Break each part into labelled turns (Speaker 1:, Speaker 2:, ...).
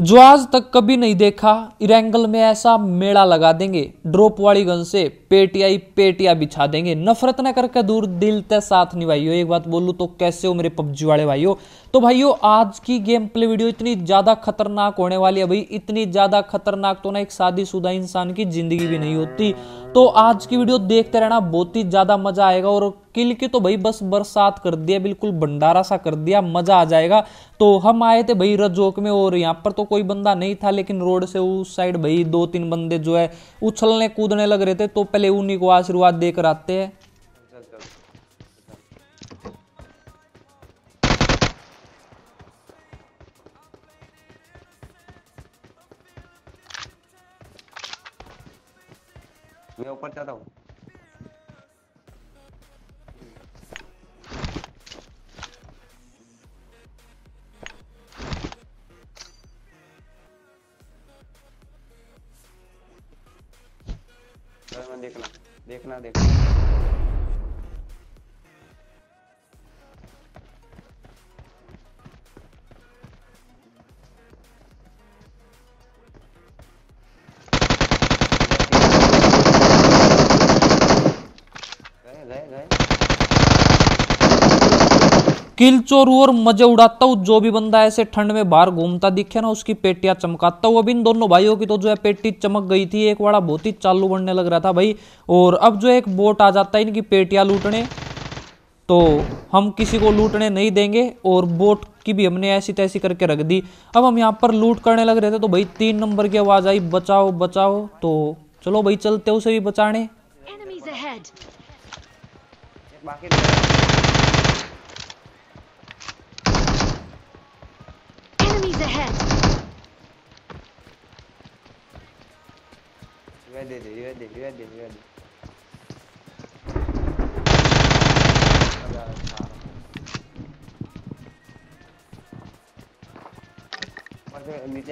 Speaker 1: जो आज तक कभी नहीं देखा इरेंगल में ऐसा मेला लगा देंगे ड्रॉप वाली गन से पेटिया ही पेटिया बिछा देंगे नफरत ना करके दूर दिल ते साथ निभाइयो एक बात बोलू तो कैसे हो मेरे पबजी वाले भाइयों तो भाइयों आज की गेम प्ले वीडियो इतनी ज़्यादा खतरनाक होने वाली है भाई इतनी ज़्यादा खतरनाक तो ना एक शादी इंसान की ज़िंदगी भी नहीं होती तो आज की वीडियो देखते रहना बहुत ही ज़्यादा मज़ा आएगा और किल की तो भाई बस बरसात कर दिया बिल्कुल भंडारा सा कर दिया मजा आ जाएगा तो हम आए थे भाई रजोक में और यहाँ पर तो कोई बंदा नहीं था लेकिन रोड से उस साइड भाई दो तीन बंदे जो है उछलने कूदने लग रहे थे तो पहले उन्हीं को आशीर्वाद देकर आते हैं मैं ऊपर जाता हूँ देखना देखना किलचोर और मजे उड़ाता हूँ जो भी बंदा ऐसे ठंड में बाहर घूमता दिखे ना उसकी पेटियां चमकाता हूँ अब इन दोनों भाइयों की तो जो है पेटी चमक गई थी एक बड़ा बहुत ही चालू बनने लग रहा था भाई और अब जो एक बोट आ जाता है इनकी पेटियां लूटने तो हम किसी को लूटने नहीं देंगे और बोट की भी हमने ऐसी तैसी करके रख दी अब हम यहाँ पर लूट करने लग रहे थे तो भाई तीन नंबर की आवाज़ आई बचाओ बचाओ तो चलो भाई चलते उसे भी बचाने Enemies ahead. नीचे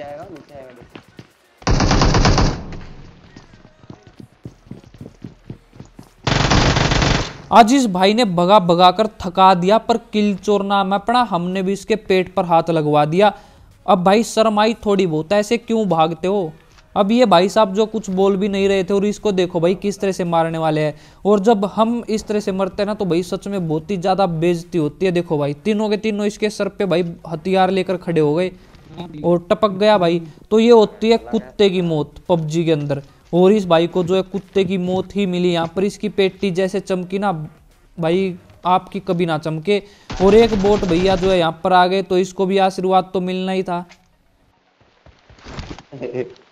Speaker 1: आएगा नीचे आएगा देखो आज इस भाई ने भगा भगा कर थका दिया पर किल चोरना में पड़ा हमने भी इसके पेट पर हाथ लगवा दिया अब भाई शर्म आई थोड़ी बहुत ऐसे क्यों भागते हो अब ये भाई साहब जो कुछ बोल भी नहीं रहे थे और इसको देखो भाई किस तरह से मारने वाले हैं और जब हम इस तरह से मरते हैं ना तो भाई सच में बहुत ही ज़्यादा बेजती होती है देखो भाई तीनों के तीनों इसके सर पे भाई हथियार लेकर खड़े हो गए और टपक गया भाई तो ये होती है कुत्ते की मौत पबजी के अंदर और इस भाई को जो है कुत्ते की मौत ही मिली यहाँ पर इसकी पेटी जैसे चमकी ना भाई आपकी कभी ना चमके और एक बोट भैया जो है यहाँ पर आ गए तो इसको भी आशीर्वाद तो मिलना ही था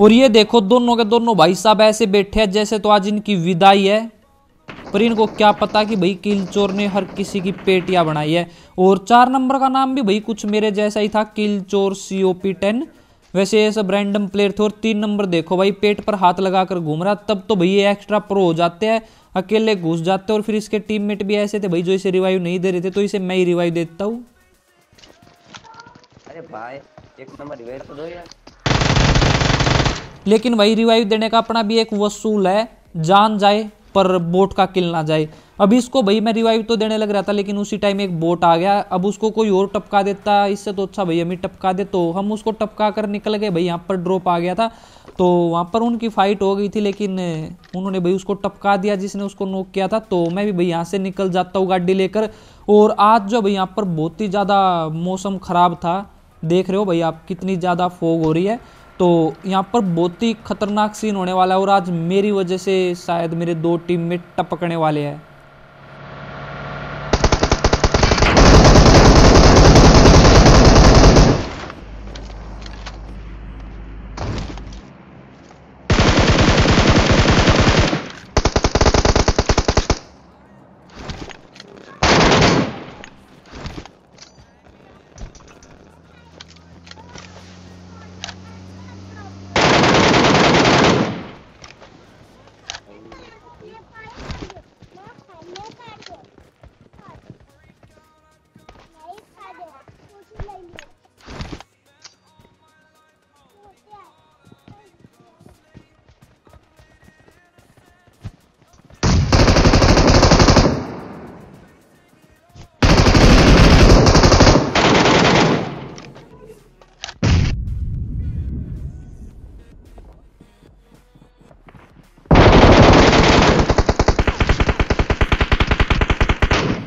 Speaker 1: और ये देखो दोनों के दोनों भाई साहब ऐसे बैठे हैं जैसे तो आज इनकी विदाई है पर इनको क्या पता कि भाई किल चोर ने हर किसी की पेटिया बनाई है और चार नंबर का नाम भी भाई कुछ मेरे जैसा ही था किल चोर सी ओ पी टेन वैसे ये सब रैंडम प्लेयर थे और तीन नंबर देखो भाई पेट पर हाथ लगाकर घूम रहा तब तो भाई ये एक्स्ट्रा प्रो हो जाते हैं अकेले घुस जाते हैं और फिर इसके टीममेट भी ऐसे थे भाई जो इसे रिवाइव नहीं दे रहे थे तो इसे मैं ही रिवाइव देता हूँ अरे भाई एक नंबर रिवाइव तो दो यार लेकिन वही रिवाइव देने का अपना भी एक वसूल है जान जाए पर बोट का किल ना जाए अभी इसको भाई मैं रिवाइव तो देने लग रहा था लेकिन उसी टाइम एक बोट आ गया अब उसको कोई और टपका देता इससे तो अच्छा भाई हमें टपका दे तो हम उसको टपका कर निकल गए भाई यहाँ पर ड्रॉप आ गया था तो वहाँ पर उनकी फाइट हो गई थी लेकिन उन्होंने भाई उसको टपका दिया जिसने उसको नोक किया था तो मैं भी भाई यहाँ से निकल जाता हूँ गाड़ी लेकर और आज जो भाई यहाँ पर बहुत ही ज़्यादा मौसम ख़राब था देख रहे हो भाई आप कितनी ज़्यादा फोग हो रही है तो यहाँ पर बहुत ही खतरनाक सीन होने वाला है और आज मेरी वजह से शायद मेरे दो टीम में टपकने वाले हैं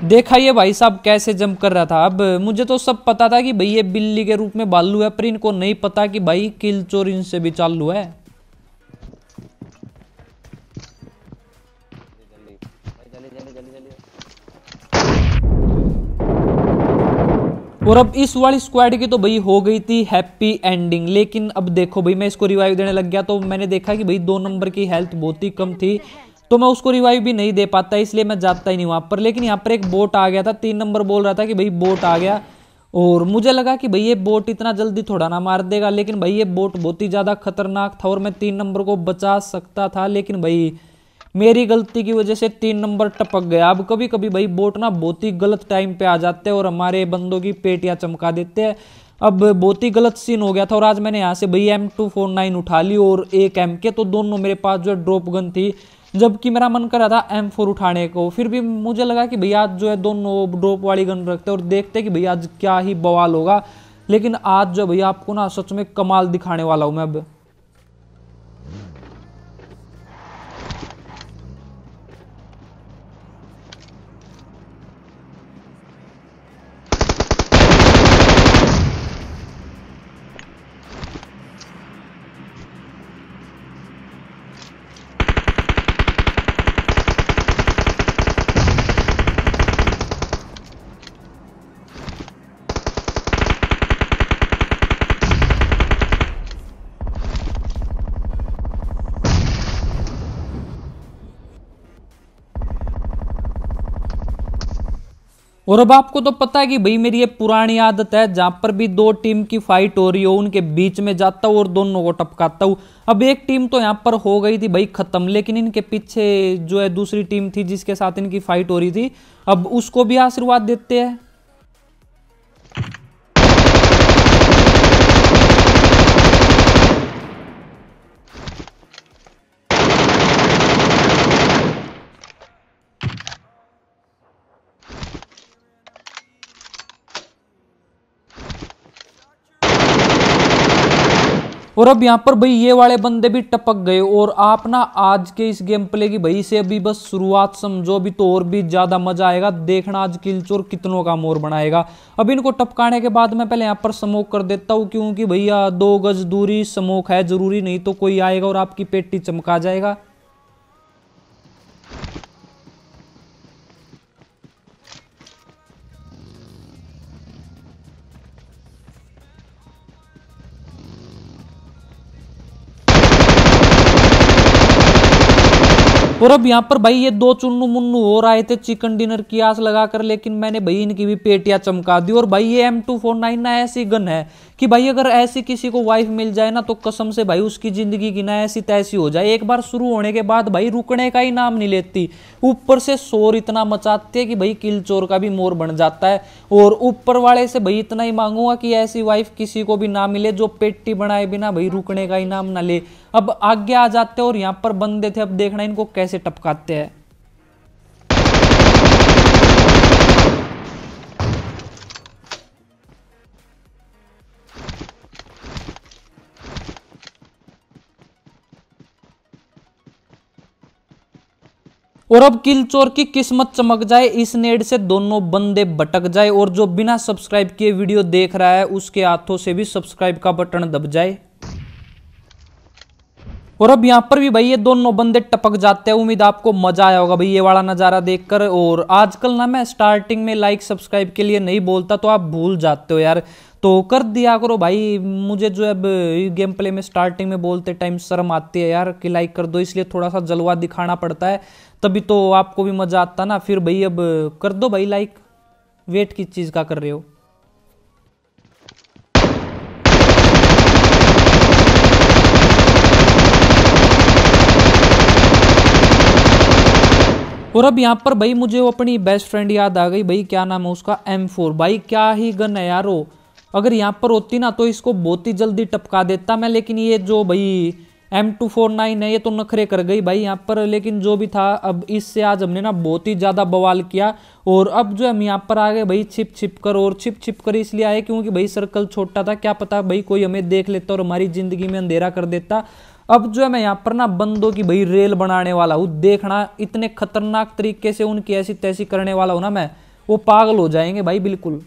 Speaker 1: देखा ये भाई साहब कैसे जंप कर रहा था अब मुझे तो सब पता था कि भाई ये बिल्ली के रूप में बालू है पर इनको नहीं पता कि भाई किल चोर इनसे भी चालू है और अब इस वाली स्क्वाड की तो भाई हो गई थी हैप्पी एंडिंग लेकिन अब देखो भाई मैं इसको रिवाइव देने लग गया तो मैंने देखा कि भाई दो नंबर की हेल्थ बहुत ही कम थी तो मैं उसको रिवाइव भी नहीं दे पाता इसलिए मैं जाता ही नहीं वहाँ पर लेकिन यहाँ पर एक बोट आ गया था तीन नंबर बोल रहा था कि भाई बोट आ गया और मुझे लगा कि भाई ये बोट इतना जल्दी थोड़ा ना मार देगा लेकिन भाई ये बोट बहुत ही ज़्यादा खतरनाक था और मैं तीन नंबर को बचा सकता था लेकिन भाई मेरी गलती की वजह से तीन नंबर टपक गया अब कभी कभी भाई बोट ना बहुत ही गलत टाइम पे आ जाते हैं और हमारे बंदों की पेटियाँ चमका देते हैं अब बहुत ही गलत सीन हो गया था और आज मैंने यहाँ से भाई एम टू फोर नाइन उठा ली और एक एम के तो दोनों मेरे पास जो ड्रॉप गन थी जबकि मेरा मन कर रहा था एम फोर उठाने को फिर भी मुझे लगा कि भैया जो है दोनों ड्रोप वाली गन रखते और देखते कि भैया आज क्या ही बवाल होगा लेकिन आज जो भैया आपको ना सच में कमाल दिखाने वाला हूँ मैं अब और अब आपको तो पता है कि भाई मेरी ये पुरानी आदत है जहां पर भी दो टीम की फाइट हो रही हो उनके बीच में जाता हूँ और दोनों को टपकाता हूँ अब एक टीम तो यहाँ पर हो गई थी भाई खत्म लेकिन इनके पीछे जो है दूसरी टीम थी जिसके साथ इनकी फाइट हो रही थी अब उसको भी आशीर्वाद देते हैं और अब यहाँ पर भाई ये वाले बंदे भी टपक गए और आप ना आज के इस गेम प्ले की भाई से अभी बस शुरुआत समझो अभी तो और भी ज़्यादा मजा आएगा देखना आज किलचोर कितनों का मोर बनाएगा अब इनको टपकाने के बाद मैं पहले यहाँ पर स्मोक कर देता हूँ क्योंकि भैया दो गज दूरी स्मोक है ज़रूरी नहीं तो कोई आएगा और आपकी पेटी चमका जाएगा और अब यहाँ पर भाई ये दो चुनु मुन्नू और आए थे चिकन डिनर की आस लगाकर लेकिन मैंने भाई इनकी भी पेटियां चमका दी और भाई ये एम टू फोर नाइन ना ऐसी गन है कि भाई अगर ऐसी किसी को वाइफ मिल जाए ना तो कसम से भाई उसकी ज़िंदगी की ना ऐसी तैसी हो जाए एक बार शुरू होने के बाद भाई रुकने का ही नाम नहीं लेती ऊपर से शोर इतना मचाती है कि भाई किल चोर का भी मोर बन जाता है और ऊपर वाले से भाई इतना ही मांगूंगा कि ऐसी वाइफ किसी को भी ना मिले जो पेटी बनाए बिना भाई रुकने का ही नाम ना ले अब आगे आ जाते और यहाँ पर बंदे थे अब देखना इनको कैसे टपकाते हैं और अब किलचोर की किस्मत चमक जाए इस नेड से दोनों बंदे भटक जाए और जो बिना सब्सक्राइब किए वीडियो देख रहा है उसके हाथों से भी सब्सक्राइब का बटन दब जाए और अब यहाँ पर भी भाई ये दोनों बंदे टपक जाते हैं उम्मीद आपको मजा आया होगा भाई ये वाला नज़ारा देखकर और आजकल ना मैं स्टार्टिंग में लाइक सब्सक्राइब के लिए नहीं बोलता तो आप भूल जाते हो यार तो कर दिया करो भाई मुझे जो अब गेम प्ले में स्टार्टिंग में बोलते टाइम शर्म आती है यार कि लाइक कर दो इसलिए थोड़ा सा जलवा दिखाना पड़ता है तभी तो आपको भी मज़ा आता ना फिर भाई अब कर दो भाई लाइक वेट किस चीज़ का कर रहे हो और अब यहाँ पर भाई मुझे वो अपनी बेस्ट फ्रेंड याद आ गई भाई क्या नाम है उसका एम फोर भाई क्या ही गन है यारो अगर यहाँ पर होती ना तो इसको बहुत ही जल्दी टपका देता मैं लेकिन ये जो भाई एम टू फोर नाइन है ये तो नखरे कर गई भाई यहाँ पर लेकिन जो भी था अब इससे आज हमने ना बहुत ही ज़्यादा बवाल किया और अब जो हम यहाँ पर आ गए भाई छिप छिप कर और छिप छिप कर इसलिए आए क्योंकि भाई सर्कल छोटा था क्या पता भाई कोई हमें देख लेता और हमारी ज़िंदगी में अंधेरा कर देता अब जो है मैं यहाँ पर ना बंदों की भाई रेल बनाने वाला हूँ देखना इतने खतरनाक तरीके से उनकी ऐसी तैसी करने वाला हूँ ना मैं वो पागल हो जाएंगे भाई बिल्कुल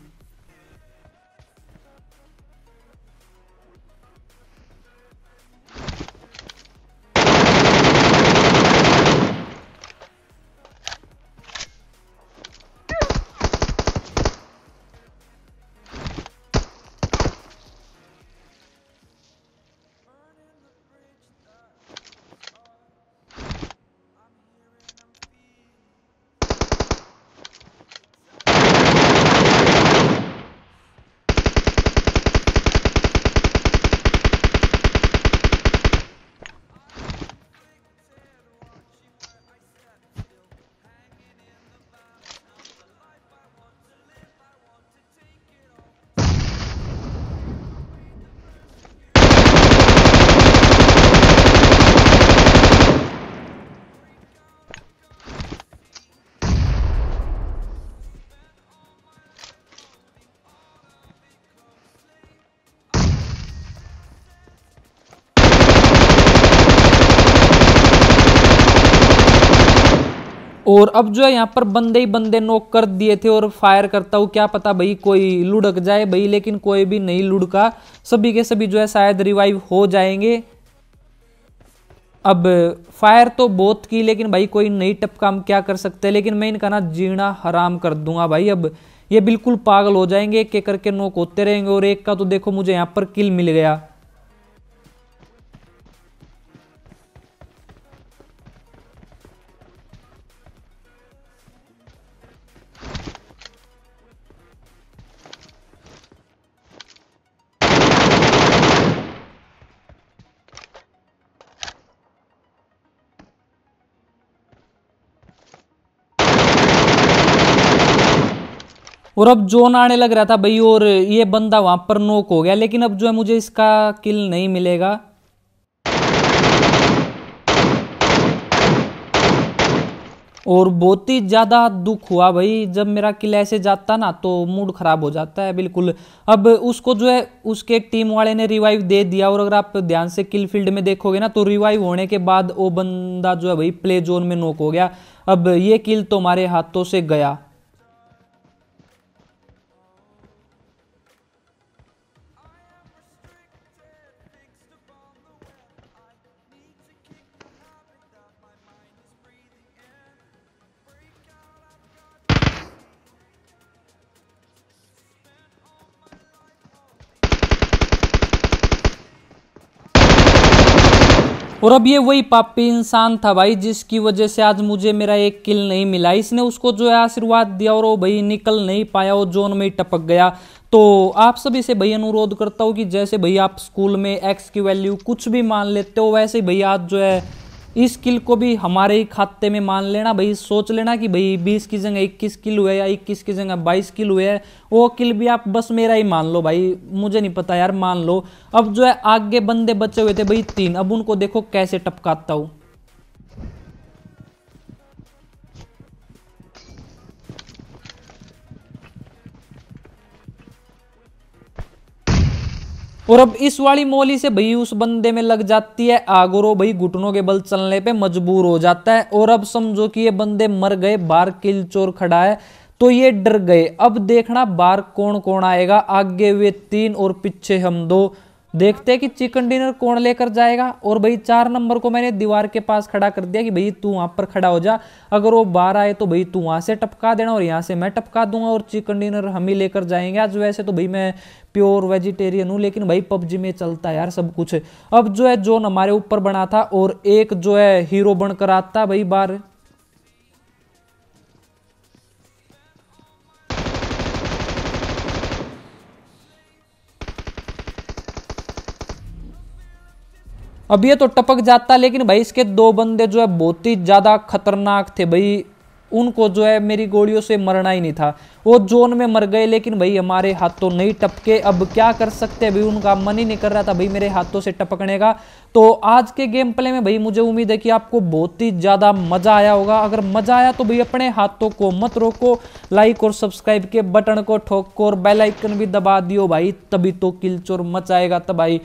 Speaker 1: और अब जो है यहाँ पर बंदे ही बंदे नोक कर दिए थे और फायर करता हूँ क्या पता भाई कोई लुढ़क जाए भाई लेकिन कोई भी नहीं लुढ़का सभी के सभी जो है शायद रिवाइव हो जाएंगे अब फायर तो बहुत की लेकिन भाई कोई नई टपका हम क्या कर सकते हैं लेकिन मैं इनका ना जीना हराम कर दूंगा भाई अब ये बिल्कुल पागल हो जाएंगे एक एक करके नोक होते रहेंगे और एक का तो देखो मुझे यहाँ पर किल मिल गया और अब जोन आने लग रहा था भाई और ये बंदा वहां पर नोक हो गया लेकिन अब जो है मुझे इसका किल नहीं मिलेगा और बहुत ही ज़्यादा दुख हुआ भाई जब मेरा किल ऐसे जाता ना तो मूड ख़राब हो जाता है बिल्कुल अब उसको जो है उसके टीम वाले ने रिवाइव दे दिया और अगर आप ध्यान से किल फील्ड में देखोगे ना तो रिवाइव होने के बाद वो बंदा जो है भाई प्ले जोन में नोक हो गया अब ये किल तो हमारे हाथों से गया और अब ये वही पापी इंसान था भाई जिसकी वजह से आज मुझे मेरा एक किल नहीं मिला इसने उसको जो है आशीर्वाद दिया और वो भाई निकल नहीं पाया वो जोन में ही टपक गया तो आप सभी से भाई अनुरोध करता हूँ कि जैसे भाई आप स्कूल में एक्स की वैल्यू कुछ भी मान लेते हो वैसे भाई आज जो है इस किल को भी हमारे ही खाते में मान लेना भाई सोच लेना कि भाई बीस की जगह इक्कीस किल हुए या इक्कीस की जगह बाईस किल हुए है वो किल भी आप बस मेरा ही मान लो भाई मुझे नहीं पता यार मान लो अब जो है आगे बंदे बचे हुए थे भाई तीन अब उनको देखो कैसे टपकाता हूँ और अब इस वाली मोली से भाई उस बंदे में लग जाती है आगरो भाई घुटनों के बल चलने पे मजबूर हो जाता है और अब समझो कि ये बंदे मर गए बार किल चोर खड़ा है तो ये डर गए अब देखना बार कौन कौन आएगा आगे वे तीन और पीछे हम दो देखते हैं कि चिकन डिनर कौन लेकर जाएगा और भाई चार नंबर को मैंने दीवार के पास खड़ा कर दिया कि भाई तू वहाँ पर खड़ा हो जा अगर वो बाहर आए तो भाई तू वहाँ से टपका देना और यहाँ से मैं टपका दूंगा और चिकन डिनर हम ही लेकर जाएंगे आज वैसे तो भाई मैं प्योर वेजिटेरियन हूँ लेकिन भाई पबजी में चलता है यार सब कुछ अब जो है जोन हमारे ऊपर बना था और एक जो है हीरो बनकर आता भाई बार अब ये तो टपक जाता लेकिन भाई इसके दो बंदे जो है बहुत ही ज़्यादा खतरनाक थे भाई उनको जो है मेरी गोलियों से मरना ही नहीं था वो जोन में मर गए लेकिन भाई हमारे हाथों नहीं टपके अब क्या कर सकते अभी उनका मन ही नहीं कर रहा था भाई मेरे हाथों से टपकने का तो आज के गेम प्ले में भाई मुझे उम्मीद है कि आपको बहुत ही ज़्यादा मज़ा आया होगा अगर मज़ा आया तो भाई अपने हाथों को मत रोको लाइक और सब्सक्राइब के बटन को ठोको और बेलाइकन भी दबा दियो भाई तभी तो किलचोर मचाएगा भाई